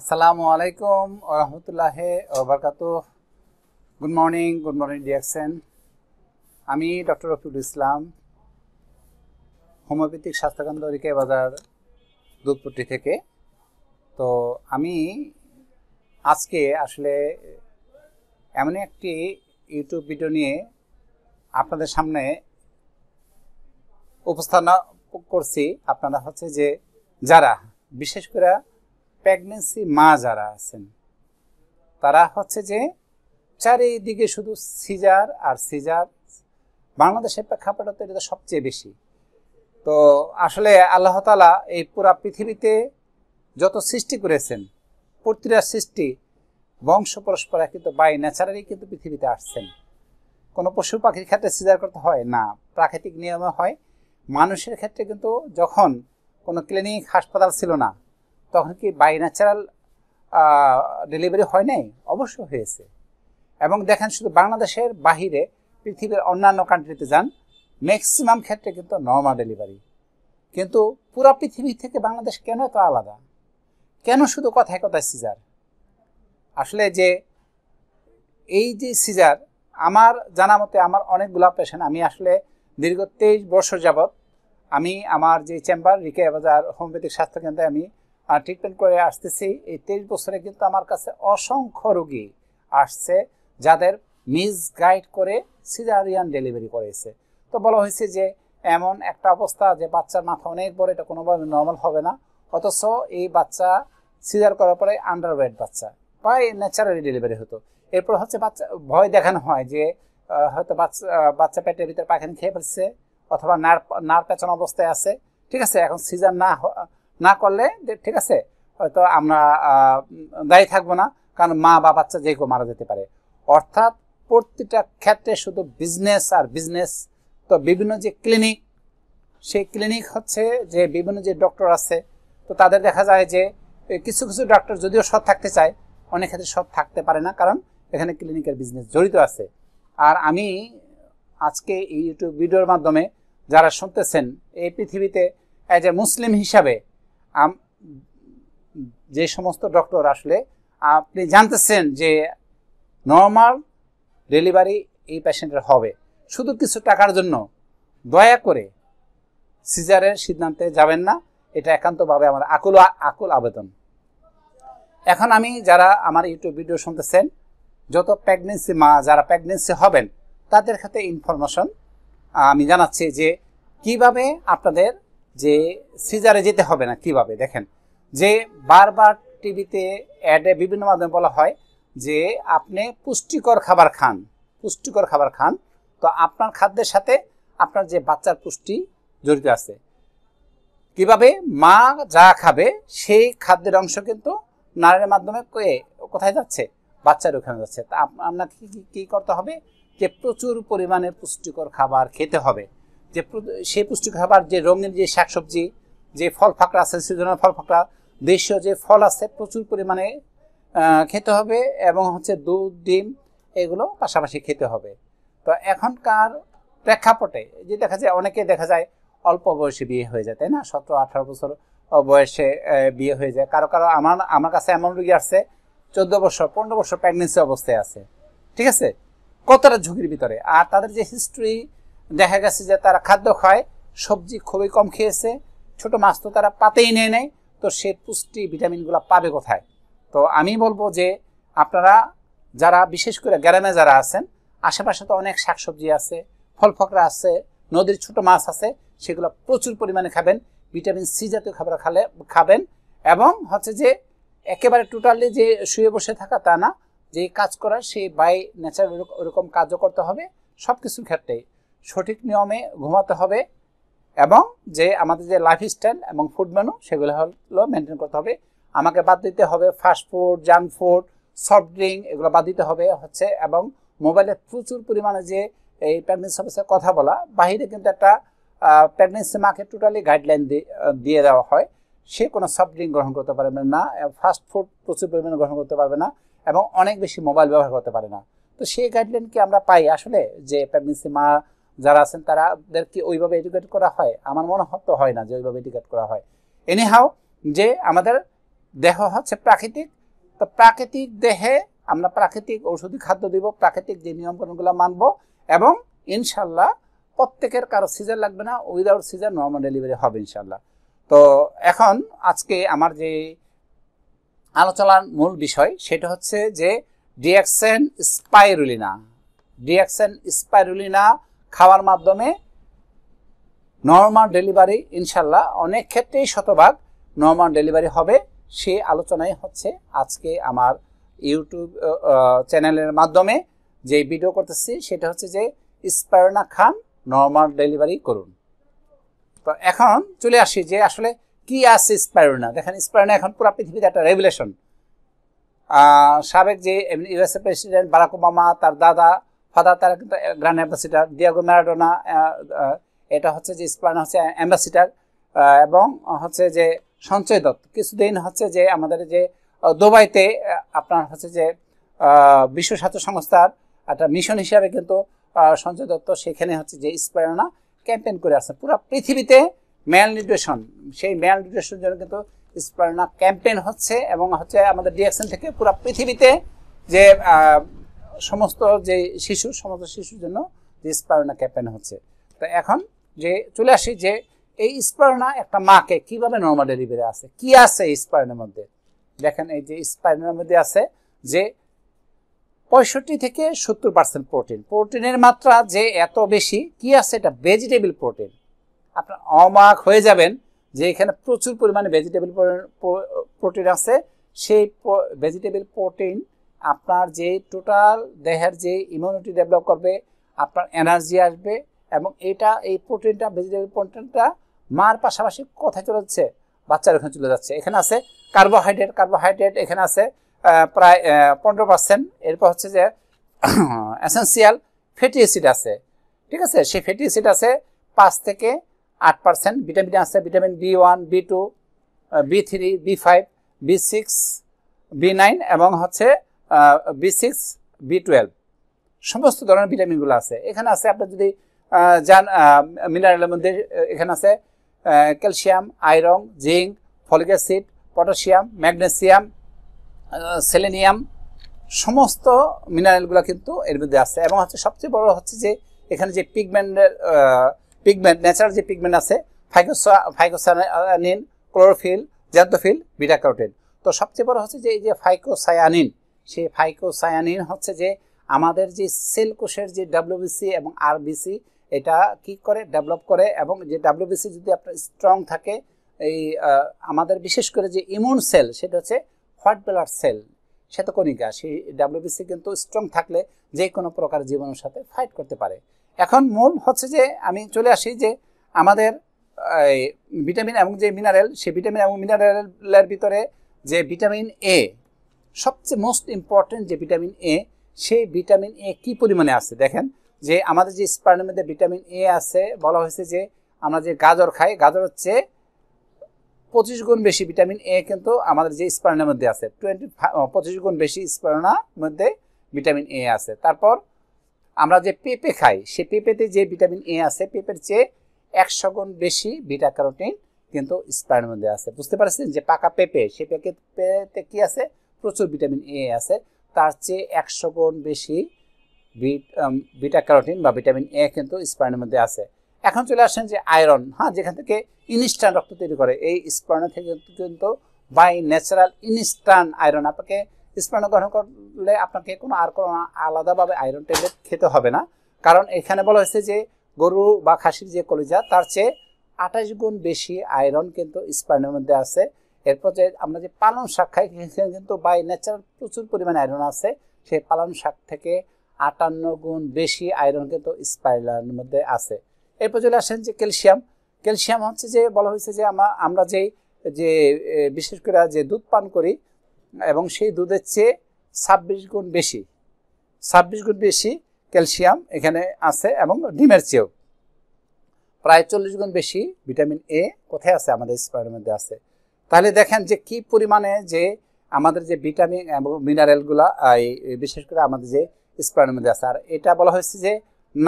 আসসালামু আলাইকুম রহমতুল্লাহ ওবরকাত গুড মর্নিং গুড মর্নিং ডিয়াকসেন আমি ডক্টর রফিকুল ইসলাম হোমিওপ্যাথিক স্বাস্থ্যকেন্দ্র রিকে বাজার দুধপুটি থেকে তো আমি আজকে আসলে এমন একটি ইউটিউব ভিডিও নিয়ে আপনাদের সামনে উপস্থাপনা করছি আপনারা হচ্ছে যে যারা বিশেষ করে প্রেগনেন্সি মা যারা আছেন তারা হচ্ছে যে চারিদিকে শুধু সিজার আর সিজার বাংলাদেশের প্রেক্ষাপটে তো এটা সবচেয়ে বেশি তো আসলে আল্লাহ তালা এই পুরা পৃথিবীতে যত সৃষ্টি করেছেন প্রতিটা সৃষ্টি বংশ পরস্পরা কিন্তু বাই ন্যাচারালি কিন্তু পৃথিবীতে আসছেন কোনো পশু পাখির ক্ষেত্রে সিজার করতে হয় না প্রাকৃতিক নিয়মে হয় মানুষের ক্ষেত্রে কিন্তু যখন কোনো ক্লিনিক হাসপাতাল ছিল না তখন কি বাই ন্যাচারাল ডেলিভারি হয় নাই অবশ্য হয়েছে এবং দেখেন শুধু বাংলাদেশের বাহিরে পৃথিবীর অন্যান্য কান্ট্রিতে যান ম্যাক্সিমাম ক্ষেত্রে কিন্তু নর্মাল ডেলিভারি কিন্তু পুরা পৃথিবী থেকে বাংলাদেশ কেন এত আলাদা কেন শুধু কথায় কথায় সিজার আসলে যে এই যে সিজার আমার জানা মতে আমার অনেকগুলো পেশেন্ট আমি আসলে দীর্ঘ তেইশ বছর যাবৎ আমি আমার যে চেম্বার রিকে বাজার হোমিওপ্যাথিক স্বাস্থ্যকেন্দ্রে আমি ট্রিটমেন্ট করে আসতেছি এই তেইশ বছরে কিন্তু আমার কাছে অসংখ্য রোগী আসছে যাদের মিসগাইড করে সিজারিয়ান ডেলিভারি করেছে তো বলা হয়েছে যে এমন একটা অবস্থা যে বাচ্চার মাথা অনেক বড় এটা কোনোভাবে নর্মাল হবে না অথচ এই বাচ্চা সিজার করার পরে আন্ডারওয়েট বাচ্চা প্রায় ন্যাচারালি ডেলিভারি হতো এরপর হচ্ছে বাচ্চা ভয় দেখানো হয় যে হয়তো বাচ্চা বাচ্চা পেটের ভিতরে পাখানি খেয়ে ফেলছে অথবা নার নার পেঁচানো অবস্থায় আছে ঠিক আছে এখন সিজার না না করলে ঠিক আছে হয়তো আমরা দায়ী থাকবো না কারণ মা বা বাচ্চা যে কেউ মারা যেতে পারে অর্থাৎ প্রতিটা ক্ষেত্রে শুধু বিজনেস আর বিজনেস তো বিভিন্ন যে ক্লিনিক সেই ক্লিনিক হচ্ছে যে বিভিন্ন যে ডক্টর আছে তো তাদের দেখা যায় যে কিছু কিছু ডক্টর যদিও সৎ থাকতে চায় অনেক ক্ষেত্রে সৎ থাকতে পারে না কারণ এখানে ক্লিনিকের বিজনেস জড়িত আছে আর আমি আজকে এই ইউটিউব ভিডিওর মাধ্যমে যারা শুনতেছেন এই পৃথিবীতে অ্যাজ এ মুসলিম হিসাবে যে সমস্ত ডক্টর আসলে আপনি জানতেছেন যে নর্মাল ডেলিভারি এই পেশেন্টের হবে শুধু কিছু টাকার জন্য দয়া করে সিজারের সিদ্ধান্তে যাবেন না এটা একান্তভাবে আমার আকুল আকুল আবেদন এখন আমি যারা আমার ইউটিউব ভিডিও শুনতেছেন যত প্রেগনেন্সি মা যারা প্রেগনেন্সি হবেন তাদের ক্ষেত্রে ইনফরমেশন আমি জানাচ্ছি যে কিভাবে আপনাদের যে সিজারে যেতে হবে না কিভাবে দেখেন যে বারবার টিভিতে অ্যাডে বিভিন্ন মাধ্যমে বলা হয় যে আপনি পুষ্টিকর খাবার খান পুষ্টিকর খাবার খান তো আপনার খাদ্যের সাথে আপনার যে বাচ্চার পুষ্টি জড়িত আছে কিভাবে মা যা খাবে সেই খাদ্যের অংশ কিন্তু নারীর মাধ্যমে কোথায় যাচ্ছে বাচ্চার ওখানে যাচ্ছে তা আপনাকে কী করতে হবে যে প্রচুর পরিমাণে পুষ্টিকর খাবার খেতে হবে যে সেই পুষ্টি খাবার যে রঙিন যে শাকসবজি যে ফল ফাঁকড়া আছে সিজনাল ফল ফাঁকড়া দেশীয় যে ফল আছে প্রচুর পরিমাণে খেতে হবে এবং হচ্ছে দুধ ডিম এগুলো পাশাপাশি খেতে হবে তো এখনকার প্রেক্ষাপটে যে দেখা যায় অনেকে দেখা যায় অল্প বয়সে বিয়ে হয়ে যায় তাই না সতেরো আঠারো বছর বয়সে বিয়ে হয়ে যায় কারো কারো আমার আমার কাছে এমন রুগী আসছে চোদ্দ বছর পনেরো বছর প্রেগনেন্সি অবস্থায় আছে ঠিক আছে কতটা ঝুঁকির ভিতরে আর তাদের যে হিস্ট্রি দেখা গেছে যে তারা খাদ্য খায় সবজি খুবই কম খেয়েছে ছোট মাছ তো তারা পাতেই নেয় নেয় তো সে পুষ্টি ভিটামিনগুলো পাবে কোথায় তো আমি বলবো যে আপনারা যারা বিশেষ করে গ্রামে যারা আছেন আশেপাশে তো অনেক শাকসবজি আছে ফল ফকরা আছে নদীর ছোট মাছ আছে সেগুলো প্রচুর পরিমাণে খাবেন ভিটামিন সি জাতীয় খাবার খালে খাবেন এবং হচ্ছে যে একেবারে টোটালি যে শুয়ে বসে থাকা তা না যে কাজ করা সেই বাই ন্যাচারাল ওরকম কাজও করতে হবে সব কিছুর ক্ষেত্রেই সঠিক নিয়মে ঘুমাতে হবে এবং যে আমাদের যে স্টাইল এবং ফুড মেনু সেগুলো হলো মেনটেন করতে হবে আমাকে বাদ দিতে হবে fast food junk food soft drink এগুলো বাদ দিতে হবে হচ্ছে এবং মোবাইলে প্রচুর পরিমাণে যে এই প্রেগনেন্সি অফিসের কথা বলা বাহিরে কিন্তু একটা প্রেগনেন্সি মাকে টোটালি গাইডলাইন দিয়ে দেওয়া হয় সে কোনো সফট ড্রিঙ্ক গ্রহণ করতে পারবে না ফাস্ট ফুড প্রচুর পরিমাণে গ্রহণ করতে পারবে না এবং অনেক বেশি মোবাইল ব্যবহার করতে পারে না তো সেই গাইডলাইন কি আমরা পাই আসলে যে প্রেগনেন্সি মা যারা আছেন তারাদেরকে ওইভাবে এডুকেট করা হয় আমার মনে হতো হয় না যে ওইভাবে এডুকেট করা হয় এনিহাও যে আমাদের দেহ হচ্ছে প্রাকৃতিক তো প্রাকৃতিক দেহে আমরা প্রাকৃতিক ঔষধি খাদ্য দিব প্রাকৃতিক যে নিয়মকানুনগুলো মানব এবং ইনশাল্লাহ প্রত্যেকের কারো সিজার লাগবে না উইদাউট সিজার নর্মাল ডেলিভারি হবে ইনশাল্লাহ তো এখন আজকে আমার যে আলোচনার মূল বিষয় সেটা হচ্ছে যে ডিয়াকশন স্পাইরুলিনা ডিয়াকশন স্পাইরুলিনা খাওয়ার মাধ্যমে নর্মাল ডেলিভারি ইনশাল্লাহ অনেক ক্ষেত্রেই শতভাগ নর্মাল ডেলিভারি হবে সে আলোচনাই হচ্ছে আজকে আমার ইউটিউব চ্যানেলের মাধ্যমে যে ভিডিও করতেছি সেটা হচ্ছে যে স্পারনা খান নর্মাল ডেলিভারি করুন তো এখন চলে আসি যে আসলে কি আছে স্পারনা দেখেন স্পারনা এখন পুরো পৃথিবীতে একটা রেগুলেশন সাবেক যে ইউএসএ প্রেসিডেন্ট বারাক ওবামা তার দাদা ফাদার তারা কিন্তু অ্যাম্বাসিডার দিয়াগো ম্যারাডোনা এটা হচ্ছে যে স্পার্ন হচ্ছে অ্যাম্বাসিডার এবং হচ্ছে যে সঞ্চয় দত্ত কিছুদিন হচ্ছে যে আমাদের যে দুবাইতে আপনার হচ্ছে যে বিশ্ব স্বাস্থ্য সংস্থার একটা মিশন হিসাবে কিন্তু সঞ্চয় দত্ত সেখানে হচ্ছে যে স্পেরণা ক্যাম্পেইন করে আসছে পুরো পৃথিবীতে ম্যাল নিউট্রেশন সেই ম্যাল নিউট্রিশনের জন্য কিন্তু স্পেরণা ক্যাম্পেন হচ্ছে এবং হচ্ছে আমাদের ডিএকশন থেকে পুরো পৃথিবীতে যে সমস্ত যে শিশু সমস্ত শিশুর জন্য যে স্পারনা ক্যাপেন হচ্ছে তো এখন যে চলে আসি যে এই স্পারনা একটা মাকে কিভাবে নর্মাল ডেলিভারি আছে কি আছে এই স্পারনের মধ্যে দেখেন এই যে স্পারোনার মধ্যে আছে যে পঁয়ষট্টি থেকে সত্তর পার্সেন্ট প্রোটিন প্রোটিনের মাত্রা যে এত বেশি কি আছে এটা ভেজিটেবল প্রোটিন আপনার অমাক হয়ে যাবেন যে এখানে প্রচুর পরিমাণে ভেজিটেবল প্রোটিন আছে সেই ভেজিটেবল প্রোটিন আপনার যে টোটাল দেহের যে ইমিউনিটি ডেভেলপ করবে আপনার এনার্জি আসবে এবং এটা এই প্রোটিনটা ভেজিটেবল প্রোটিনটা মার পাশাপাশি কোথায় চলে যাচ্ছে বাচ্চার ওখানে চলে যাচ্ছে এখানে আছে কার্বোহাইড্রেট কার্বোহাইড্রেট এখানে আছে প্রায় পনেরো পার্সেন্ট এরপর হচ্ছে যে অ্যাসেন্সিয়াল ফ্যাটি অ্যাসিড আছে ঠিক আছে সেই ফ্যাটি অ্যাসিড আছে পাঁচ থেকে আট পার্সেন্ট ভিটামিন আছে vitamin B one B two B three B five B six B nine এবং হচ্ছে বি সিক্স বি টুয়েলভ সমস্ত ধরনের ভিটামিনগুলো আছে এখানে আছে আপনার যদি যান মিনারেলের মধ্যে এখানে আছে calcium iron zinc folic acid potassium magnesium selenium সমস্ত মিনারেলগুলো কিন্তু এর মধ্যে আছে এবং হচ্ছে সবচেয়ে বড় হচ্ছে যে এখানে যে পিগমেন্টের পিগমেন্ট ন্যাচারাল যে পিগমেন্ট আছে ফাইকোসা ফাইকোসায়ানিন ক্লোরোফিল জ্যান্তোফিল বিটা তো সবচেয়ে বড় হচ্ছে যে এই যে ফাইকোসায়ানিন ফাইকো ফাইকোসায়ানিন হচ্ছে যে আমাদের যে সেল কোষের যে ডাব্লিউবিসি এবং আরবিসি এটা কি করে ডেভেলপ করে এবং যে ডাব্লিউবিসি যদি আপনার স্ট্রং থাকে এই আমাদের বিশেষ করে যে ইমিউন সেল সেটা হচ্ছে হোয়াইট ব্লাড সেল শ্বেতকণিকা সেই ডাব্লিউবিসি কিন্তু স্ট্রং থাকলে যে কোনো প্রকার জীবাণুর সাথে ফাইট করতে পারে এখন মূল হচ্ছে যে আমি চলে আসি যে আমাদের ভিটামিন এবং যে মিনারেল সেই ভিটামিন এবং মিনারেলের ভিতরে যে ভিটামিন এ সবচেয়ে মোস্ট ইম্পর্টেন্ট যে ভিটামিন এ সেই ভিটামিন এ কি পরিমাণে আছে দেখেন যে আমাদের যে স্পার্নের মধ্যে ভিটামিন এ আছে বলা হয়েছে যে আমরা যে গাজর খাই গাজর হচ্ছে পঁচিশ গুণ বেশি ভিটামিন এ কিন্তু আমাদের যে স্পার্নের মধ্যে আছে টোয়েন্টি পঁচিশ গুণ বেশি স্পার্নার মধ্যে ভিটামিন এ আছে তারপর আমরা যে পেঁপে খাই সে পেঁপেতে যে ভিটামিন এ আছে পেঁপের চেয়ে একশো গুণ বেশি ভিটা ক্যারোটিন কিন্তু স্পার্নের মধ্যে আছে বুঝতে পারছেন যে পাকা পেঁপে সে পেঁপেতে কি আছে প্রচুর ভিটামিন এ আছে তার চেয়ে একশো গুণ বেশি বিটা ক্যারোটিন বা ভিটামিন এ কিন্তু স্পার্নের মধ্যে আছে এখন চলে আসেন যে আয়রন হ্যাঁ যেখান থেকে ইনস্ট্যান্ট রক্ত তৈরি করে এই স্পার্না থেকে কিন্তু বাই ন্যাচারাল ইনস্ট্যান্ট আয়রন আপনাকে স্পার্না গ্রহণ করলে আপনাকে কোনো আর কোনো আলাদাভাবে আয়রন ট্যাবলেট খেতে হবে না কারণ এখানে বলা হয়েছে যে গরু বা খাসির যে কলিজা তার চেয়ে আঠাশ গুণ বেশি আয়রন কিন্তু স্পার্নের মধ্যে আছে এরপর যে আমরা যে পালং শাক খাই সেখানে কিন্তু বাই ন্যাচারাল প্রচুর পরিমাণে আয়রন আছে সেই পালং শাক থেকে আটান্ন গুণ বেশি আয়রন কিন্তু স্পাইলার মধ্যে আছে এরপর চলে আসেন যে ক্যালসিয়াম ক্যালসিয়াম হচ্ছে যে বলা হয়েছে যে আমরা যেই যে বিশেষ করে যে দুধ পান করি এবং সেই দুধের চেয়ে ছাব্বিশ গুণ বেশি ছাব্বিশ গুণ বেশি ক্যালসিয়াম এখানে আছে এবং ডিমের চেয়েও প্রায় চল্লিশ গুণ বেশি ভিটামিন এ কোথায় আছে আমাদের স্পাইলের মধ্যে আছে তাহলে দেখেন যে কি পরিমাণে যে আমাদের যে ভিটামিন এবং মিনারেলগুলা এই বিশেষ করে আমাদের যে স্প্রাণের মধ্যে আছে আর এটা বলা হয়েছে যে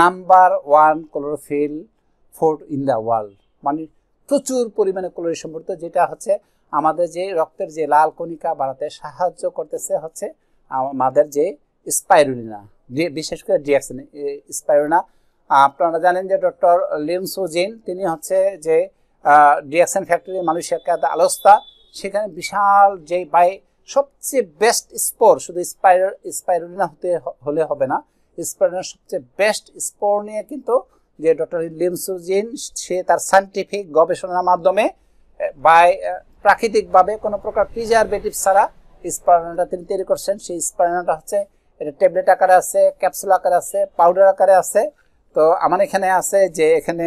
number one chlorophyll food in the world মানে প্রচুর পরিমাণে ক্লোরি সমৃদ্ধ যেটা হচ্ছে আমাদের যে রক্তের যে লাল কণিকা বাড়াতে সাহায্য করতেছে হচ্ছে আমাদের যে স্পাইরুলিনা বিশেষ করে ডিয়াক্সিন স্পাইরুলিনা আপনারা জানেন যে ডক্টর লিমসুজিন তিনি হচ্ছে যে ডিয়াকশন ফ্যাক্টরি মালয়েশিয়ার কাছে আলস্তা সেখানে বিশাল যে বাই সবচেয়ে বেস্ট স্পোর শুধু স্পাইরাল না হতে হলে হবে না স্পাইরোলিনার সবচেয়ে বেস্ট স্পোর নিয়ে কিন্তু যে ডক্টর লিমসুজিন সে তার সায়েন্টিফিক গবেষণার মাধ্যমে বাই প্রাকৃতিকভাবে কোনো প্রকার প্রিজারভেটিভ ছাড়া স্পাইরোলিনাটা তিনি তৈরি করছেন সেই স্পাইরোলিনাটা হচ্ছে এটা ট্যাবলেট আকারে আছে ক্যাপসুল আকারে আছে পাউডার আকারে আছে তো আমার এখানে আছে যে এখানে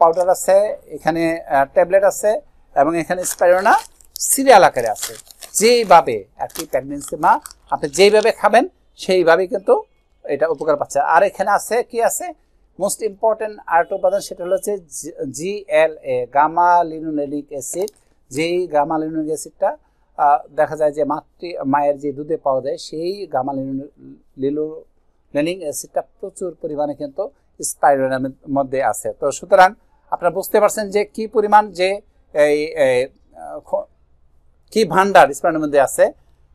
পাউডার আছে এখানে ট্যাবলেট আছে এবং এখানে স্পাইরোনা সিরিয়াল আকারে আছে যেইভাবে একটি প্রেগনেন্সি মা আপনি যেইভাবে খাবেন সেইভাবেই কিন্তু এটা উপকার পাচ্ছে আর এখানে আছে কি আছে মোস্ট ইম্পর্টেন্ট আর্ট উপাদান সেটা হল হচ্ছে জি এল এ গামা অ্যাসিড যেই গামালিনোলিক অ্যাসিডটা দেখা যায় যে মাতৃ মায়ের যে দুধে পাওয়া যায় সেই গামা লিনো অ্যাসিডটা প্রচুর পরিমাণে কিন্তু স্পাইরোনামের মধ্যে আছে তো সুতরাং আপনারা বুঝতে পারছেন যে কি পরিমাণ যে এই কি ভান্ডার স্পার্নার মধ্যে আছে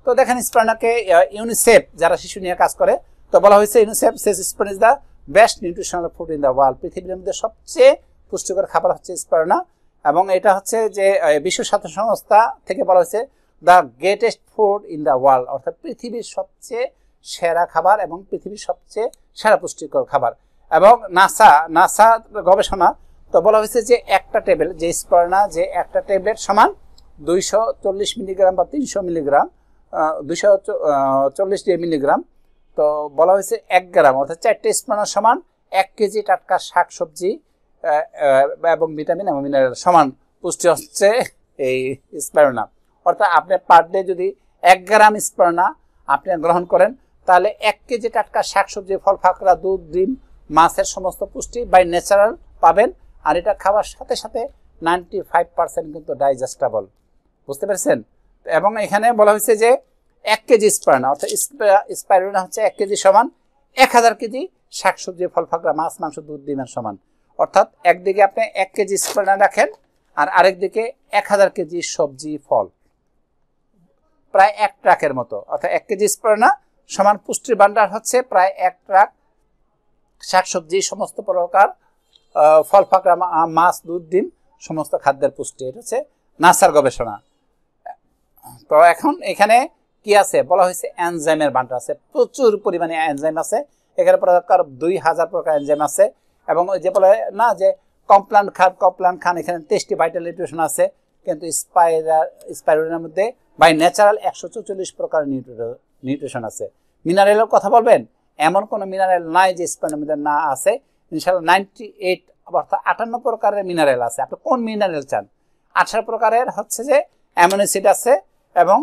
তো দেখেন স্পার্নাকে ইউনিসেফ যারা শিশু নিয়ে কাজ করে তো বলা হয়েছে UNICEF says spirulina is the best nutritional food in the world পৃথিবীর মধ্যে সবচেয়ে পুষ্টিকর খাবার হচ্ছে স্পার্না এবং এটা হচ্ছে যে বিশ্ব স্বাস্থ্য সংস্থা থেকে বলা হয়েছে the greatest food in the world অর্থাৎ পৃথিবীর সবচেয়ে সেরা খাবার এবং পৃথিবীর সবচেয়ে সেরা পুষ্টিকর খাবার এবং নাসা নাসা গবেষণা তো বলা হয়েছে যে একটা টেবিল যে স্পর্ণা যে একটা ট্যাবলেট সমান দুইশো চল্লিশ মিলিগ্রাম বা তিনশো মিলিগ্রাম দুইশো চল্লিশ মিলিগ্রাম তো বলা হয়েছে এক গ্রাম অর্থাৎ চারটে স্পর্ণা সমান এক কেজি টাটকা শাক সবজি এবং ভিটামিন এবং মিনারেল সমান পুষ্টি হচ্ছে এই স্পর্ণা অর্থাৎ আপনি পার ডে যদি এক গ্রাম স্পর্ণা আপনি গ্রহণ করেন তাহলে এক কেজি টাটকা শাক সবজি ফল ফাঁকড়া দুধ ডিম মাছের সমস্ত পুষ্টি বাই ন্যাচারাল পাবেন আর এটা খাওয়ার সাথে সাথে নাইনটি ফাইভ পার্সেন্ট কিন্তু ডাইজেস্টেবল বুঝতে পেরেছেন এবং এখানে বলা হয়েছে যে এক কেজি স্পারনা অর্থাৎ স্পাইরোনা হচ্ছে এক কেজি সমান এক হাজার কেজি শাকসবজি ফল ফাঁকড়া মাছ মাংস দুধ ডিমের সমান অর্থাৎ একদিকে আপনি এক কেজি স্পারনা রাখেন আর আরেক দিকে এক হাজার কেজি সবজি ফল প্রায় এক ট্রাকের মতো অর্থাৎ এক কেজি স্পারনা সমান পুষ্টির ভাণ্ডার হচ্ছে প্রায় এক ট্রাক শাকসবজি সমস্ত প্রকার ফল ফাঁকড়া মাছ দুধ ডিম সমস্ত খাদ্যের পুষ্টি এটা হচ্ছে নাসার গবেষণা তো এখন এখানে কি আছে বলা হয়েছে এনজাইমের বান্ডার আছে প্রচুর পরিমাণে এনজাইম আছে এখানে প্রকার দুই হাজার প্রকার এনজাইম আছে এবং ওই যে বলে না যে কমপ্লান খান কমপ্লান খান এখানে টেস্টি ভাইটাল নিউট্রিশন আছে কিন্তু স্পাইরা স্পাইরের মধ্যে বাই ন্যাচারাল একশো প্রকার নিউট্রিশন আছে মিনারেলের কথা বলবেন এমন কোনো মিনারেল নাই যে ইস্পাতের মধ্যে না আছে ইনশাল্লাহ নাইনটি এইট অর্থাৎ আটান্ন প্রকারের মিনারেল আছে আপনি কোন মিনারেল চান আঠারো প্রকারের হচ্ছে যে অ্যাসিড আছে এবং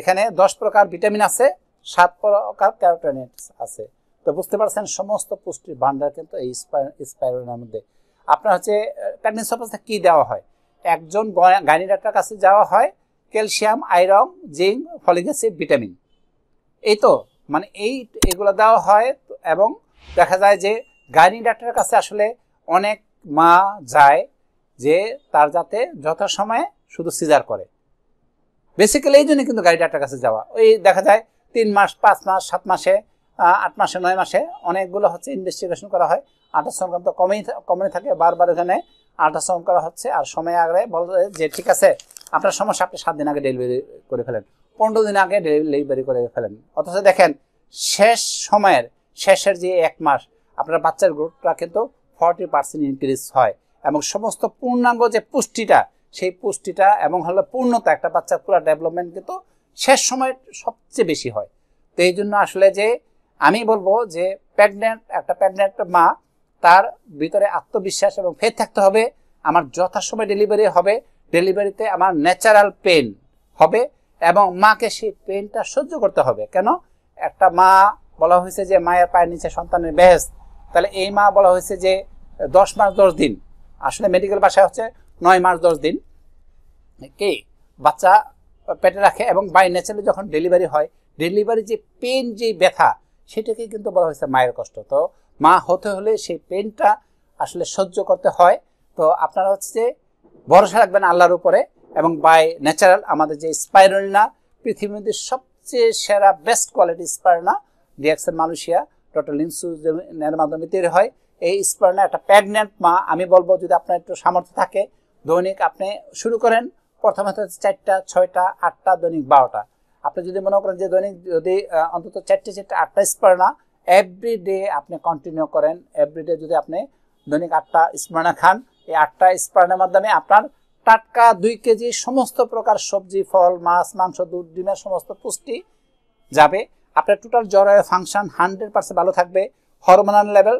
এখানে দশ প্রকার ভিটামিন আছে সাত প্রকার ক্যারোটেনেটস আছে তো বুঝতে পারছেন সমস্ত পুষ্টির ভাণ্ডার কিন্তু এই স্পাইরোনার মধ্যে আপনার হচ্ছে প্যাডমিন সপাসটা কী দেওয়া হয় একজন গাইনি ডাক্তার কাছে যাওয়া হয় calcium iron zinc folic acid vitamin এই তো মানে এই এগুলো দেওয়া হয় এবং দেখা যায় যে গাইনি ডাক্তারের কাছে আসলে অনেক মা যায় যে তার যাতে যথাসময়ে শুধু সিজার করে বেসিক্যালি এই জন্য কিন্তু গাড়ি ডাক্তার কাছে যাওয়া ওই দেখা যায় তিন মাস পাঁচ মাস সাত মাসে আট মাসে নয় মাসে অনেকগুলো হচ্ছে ইনভেস্টিগেশন করা হয় আল্ট্রাসাউন্ড তো কমেই কমে থাকে বারবার এখানে আল্ট্রাসাউন্ড করা হচ্ছে আর সময় আগে বলে যে ঠিক আছে আপনার সমস্যা আপনি সাত দিন আগে ডেলিভারি করে ফেলেন পনেরো দিন আগে ডেলিভারি করে ফেলেন অথচ দেখেন শেষ সময়ের শেষের যে এক মাস আপনার বাচ্চার গ্রোথটা কিন্তু ফর্টি পার্সেন্ট ইনক্রিজ হয় এবং সমস্ত পূর্ণাঙ্গ যে পুষ্টিটা সেই পুষ্টিটা এবং হলো পূর্ণতা একটা বাচ্চার পুরো ডেভেলপমেন্ট কিন্তু শেষ সময় সবচেয়ে বেশি হয় তো এই জন্য আসলে যে আমি বলবো যে প্রেগনেন্ট একটা প্রেগনেন্ট মা তার ভিতরে আত্মবিশ্বাস এবং ফের থাকতে হবে আমার যথাসময় ডেলিভারি হবে ডেলিভারিতে আমার ন্যাচারাল পেন হবে এবং মাকে সেই পেনটা সহ্য করতে হবে কেন একটা মা বলা হয়েছে যে মায়ের পায়ের নিচে সন্তানের বেহেস তাহলে এই মা বলা হয়েছে যে দশ মাস দশ দিন আসলে মেডিকেল বাসায় হচ্ছে নয় মাস দশ দিন কে বাচ্চা পেটে রাখে এবং বাই ন্যাচারালি যখন ডেলিভারি হয় ডেলিভারি যে পেন যে ব্যথা সেটাকে কিন্তু বলা হয়েছে মায়ের কষ্ট তো মা হতে হলে সেই পেনটা আসলে সহ্য করতে হয় তো আপনারা হচ্ছে ভরসা রাখবেন আল্লাহর উপরে এবং বাই ন্যাচারাল আমাদের যে স্পাইরোলিনা পৃথিবীর মধ্যে সবচেয়ে সেরা বেস্ট কোয়ালিটি স্পাইরোনা ডিএক্সের মালয়েশিয়া ডক্টর লিনসুজের মাধ্যমে তৈরি হয় এই স্পাইরোনা একটা প্যাগনেন্ট মা আমি বলবো যদি আপনার একটু সামর্থ্য থাকে দৈনিক আপনি শুরু করেন প্রথমে হচ্ছে চারটা ছয়টা আটটা দৈনিক বারোটা আপনি যদি মনে করেন যে দৈনিক যদি অন্তত চারটে চারটে আটটা স্পারনা এভরি ডে আপনি কন্টিনিউ করেন এভরি ডে যদি আপনি দৈনিক আটটা স্পারনা খান এই আটটা স্পারনার মাধ্যমে আপনার টাটকা দুই কেজি সমস্ত প্রকার সবজি ফল মাছ মাংস দুধ ডিমের সমস্ত পুষ্টি যাবে আপনার টোটাল জরায়ু ফাংশন হান্ড্রেড পার্সেন্ট ভালো থাকবে হরমোনাল লেভেল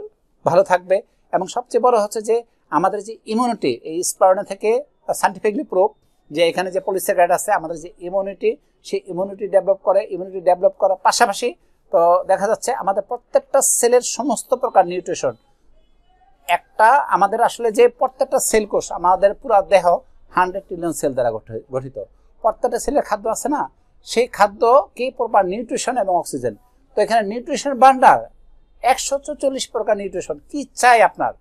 ভালো থাকবে এবং সবচেয়ে বড় হচ্ছে যে আমাদের যে ইমিউনিটি এই স্পারণা থেকে সাইন্টিফিকলি প্রুফ যে এখানে যে পলিসেক্রাইড আছে আমাদের যে ইমিউনিটি সেই ইমিউনিটি ডেভেলপ করে ইমিউনিটি ডেভেলপ করার পাশাপাশি তো দেখা যাচ্ছে আমাদের প্রত্যেকটা সেলের সমস্ত প্রকার নিউট্রিশন একটা আমাদের আসলে যে প্রত্যেকটা সেল কোষ আমাদের পুরা দেহ হান্ড্রেড ট্রিলিয়ন সেল দ্বারা গঠিত প্রত্যেকটা সেলের খাদ্য আছে না সেই খাদ্য কি প্রপার নিউট্রিশন এবং অক্সিজেন তো এখানে নিউট্রিশন ভান্ডার একশো চল্লিশ প্রকার নিউট্রিশন কি চাই আপনার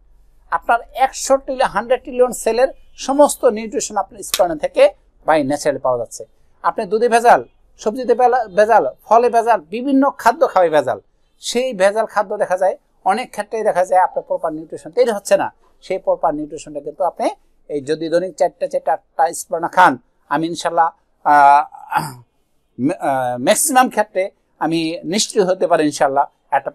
আপনার একশো ট্রিলিয়ন হান্ড্রেড ট্রিলিয়ন সেলের সমস্ত নিউট্রিশন আপনার স্পর্ণে থেকে বাই ন্যাচারালি পাওয়া যাচ্ছে আপনি দুধে ভেজাল সবজিতে ভেজাল ফলে ভেজাল বিভিন্ন খাদ্য খাওয়াই ভেজাল সেই ভেজাল খাদ্য দেখা যায় অনেক ক্ষেত্রেই দেখা যায় আপনার প্রপার নিউট্রিশন তৈরি হচ্ছে না সেই প্রপার নিউট্রিশনটা কিন্তু আপনি এই যদি দৈনিক চারটা চারটা আটটা স্পর্ণা খান আমি ইনশাল্লাহ ম্যাক্সিমাম ক্ষেত্রে আমি নিশ্চিত হতে পারি ইনশাল্লাহ একটা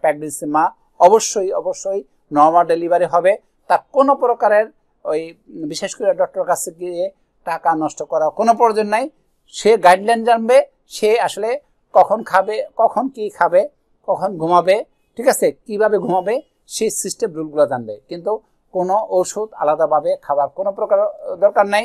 মা অবশ্যই অবশ্যই নর্মাল ডেলিভারি হবে তা কোনো প্রকারের ওই বিশেষ করে ডক্টর কাছে গিয়ে টাকা নষ্ট করা কোনো প্রয়োজন নাই সে গাইডলাইন জানবে সে আসলে কখন খাবে কখন কি খাবে কখন ঘুমাবে ঠিক আছে কিভাবে ঘুমাবে সেই সিস্টেম রুলগুলো জানবে কিন্তু কোনো ওষুধ আলাদাভাবে খাবার কোনো প্রকার দরকার নাই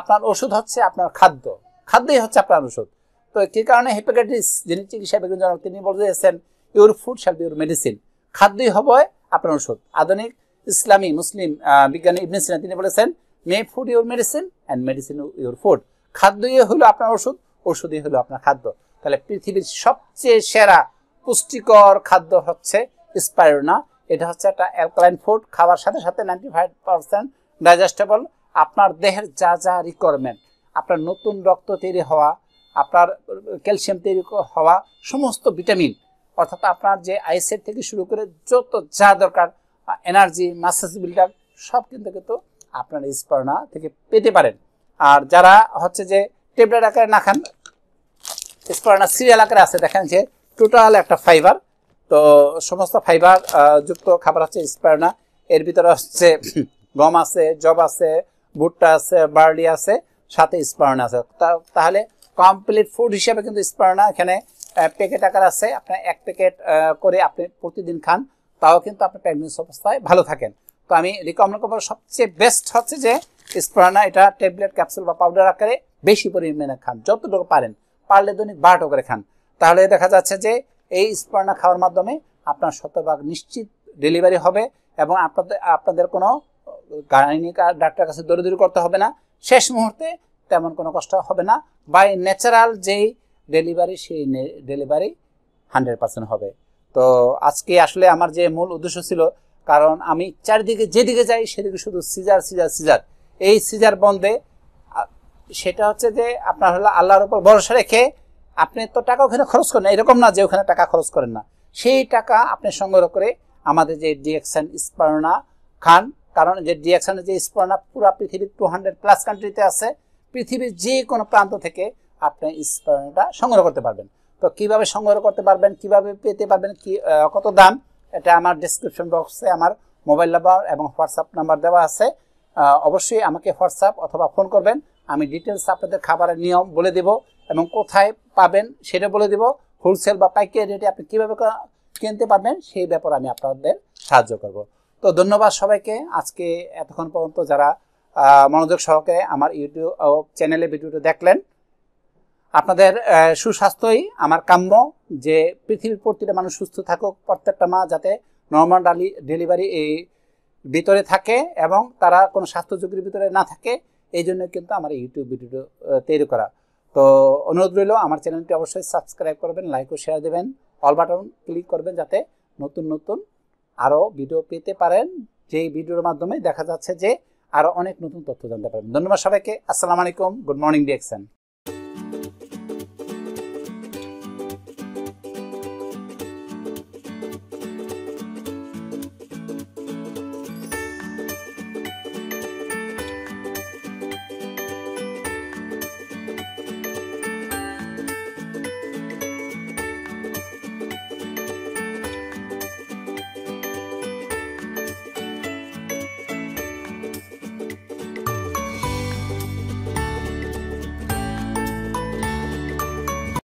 আপনার ওষুধ হচ্ছে আপনার খাদ্য খাদ্যই হচ্ছে আপনার ওষুধ তো কি কারণে হেপাটাইটিস যিনি চিকিৎসা বিজ্ঞান তিনি বলেছেন your food shall your medicine খাদ্যই হবে আপনার ওষুধ আধুনিক ইসলামী মুসলিম বিজ্ঞানী ইবনে সিনা তিনি বলেছেন may food your medicine and medicine your food খাদ্যই হলো আপনার ওষুধ ওষুধই হলো আপনার খাদ্য তাহলে পৃথিবীর সবচেয়ে সেরা পুষ্টিকর খাদ্য হচ্ছে স্পাইরোনা এটা হচ্ছে একটা অ্যালকালাইন ফুড খাওয়ার সাথে সাথে নাইনটি ফাইভ পার্সেন্ট ডাইজেস্টেবল আপনার দেহের যা যা রিকোয়ারমেন্ট আপনার নতুন রক্ত তৈরি হওয়া আপনার ক্যালসিয়াম তৈরি হওয়া সমস্ত ভিটামিন অর্থাৎ আপনার যে আইসের থেকে শুরু করে যত যা দরকার এনার্জি মাসেস বিল্ডার সব কিন্তু কিন্তু আপনার স্পর্ণা থেকে পেতে পারেন আর যারা হচ্ছে যে টেবলেট আকারে না খান স্পর্ণা সিরিয়াল আকারে আছে দেখেন যে টোটাল একটা ফাইবার তো সমস্ত ফাইবার যুক্ত খাবার হচ্ছে স্পার্না এর ভিতরে হচ্ছে গম আছে জব আছে ভুট্টা আছে বার্লি আছে সাথে স্পার্না আছে তাহলে কমপ্লিট ফুড হিসেবে কিন্তু স্পার্না এখানে প্যাকেট আকার আছে আপনার এক প্যাকেট করে আপনি প্রতিদিন খান তাও কিন্তু আপনি প্রেগনেন্সি অবস্থায় ভালো থাকেন তো আমি রিকমেন্ড করবো সবচেয়ে বেস্ট হচ্ছে যে স্প্রানা এটা ট্যাবলেট ক্যাপসুল বা পাউডার আকারে বেশি পরিমাণে খান যতটুকু পারেন পারলে দৈনিক বারোটা করে খান তাহলে দেখা যাচ্ছে যে এই স্পর্ণা খাওয়ার মাধ্যমে আপনার শতভাগ নিশ্চিত ডেলিভারি হবে এবং আপনাদের আপনাদের কোনো গাড়ি ডাক্তারের কাছে দৌড়দৌড়ি করতে হবে না শেষ মুহূর্তে তেমন কোনো কষ্ট হবে না বাই ন্যাচারাল যেই ডেলিভারি সেই ডেলিভারি হান্ড্রেড পার্সেন্ট হবে তো আজকে আসলে আমার যে মূল উদ্দেশ্য ছিল কারণ আমি চারিদিকে যেদিকে যাই সেদিকে শুধু সিজার সিজার সিজার এই সিজার বন্ধে সেটা হচ্ছে যে আপনার হলো আল্লাহর উপর ভরসা রেখে আপনি তো টাকা ওখানে খরচ করেন না এরকম না যে ওখানে টাকা খরচ করেন না সেই টাকা আপনি সংগ্রহ করে আমাদের যে ডিএকশন স্পর্ণা খান কারণ যে ডিএকশনের যে স্পর্ণা পুরো পৃথিবীর টু হান্ড্রেড প্লাস কান্ট্রিতে আছে পৃথিবীর যে কোনো প্রান্ত থেকে আপনি স্পর্ণাটা সংগ্রহ করতে পারবেন তো কিভাবে সংগ্রহ করতে পারবেন কিভাবে পেতে পারবেন কি কত দাম এটা আমার ডিসক্রিপশন বক্সে আমার মোবাইল নাম্বার এবং হোয়াটসঅ্যাপ নাম্বার দেওয়া আছে অবশ্যই আমাকে হোয়াটসঅ্যাপ অথবা ফোন করবেন আমি ডিটেলস আপনাদের খাবারের নিয়ম বলে দেবো এবং কোথায় পাবেন সেটা বলে দেব হোলসেল বা পাইকারি রেটে আপনি কীভাবে কিনতে পারবেন সেই ব্যাপারে আমি আপনাদের সাহায্য করব তো ধন্যবাদ সবাইকে আজকে এতক্ষণ পর্যন্ত যারা মনোযোগ সহকারে আমার ইউটিউব চ্যানেলে ভিডিওটা দেখলেন আপনাদের সুস্বাস্থ্যই আমার কাম্য যে পৃথিবীর প্রতিটা মানুষ সুস্থ থাকুক প্রত্যেকটা মা যাতে নর্মাল ডালি ডেলিভারি এই ভিতরে থাকে এবং তারা কোনো স্বাস্থ্য ঝুঁকির ভিতরে না থাকে এই জন্য কিন্তু আমার ইউটিউব ভিডিও তৈরি করা তো অনুরোধ রইল আমার চ্যানেলটি অবশ্যই সাবস্ক্রাইব করবেন লাইক ও শেয়ার দেবেন অল বাটন ক্লিক করবেন যাতে নতুন নতুন আরও ভিডিও পেতে পারেন যেই ভিডিওর মাধ্যমে দেখা যাচ্ছে যে আরও অনেক নতুন তথ্য জানতে পারবেন ধন্যবাদ সবাইকে আসসালামু আলাইকুম গুড মর্নিং ডিএকশন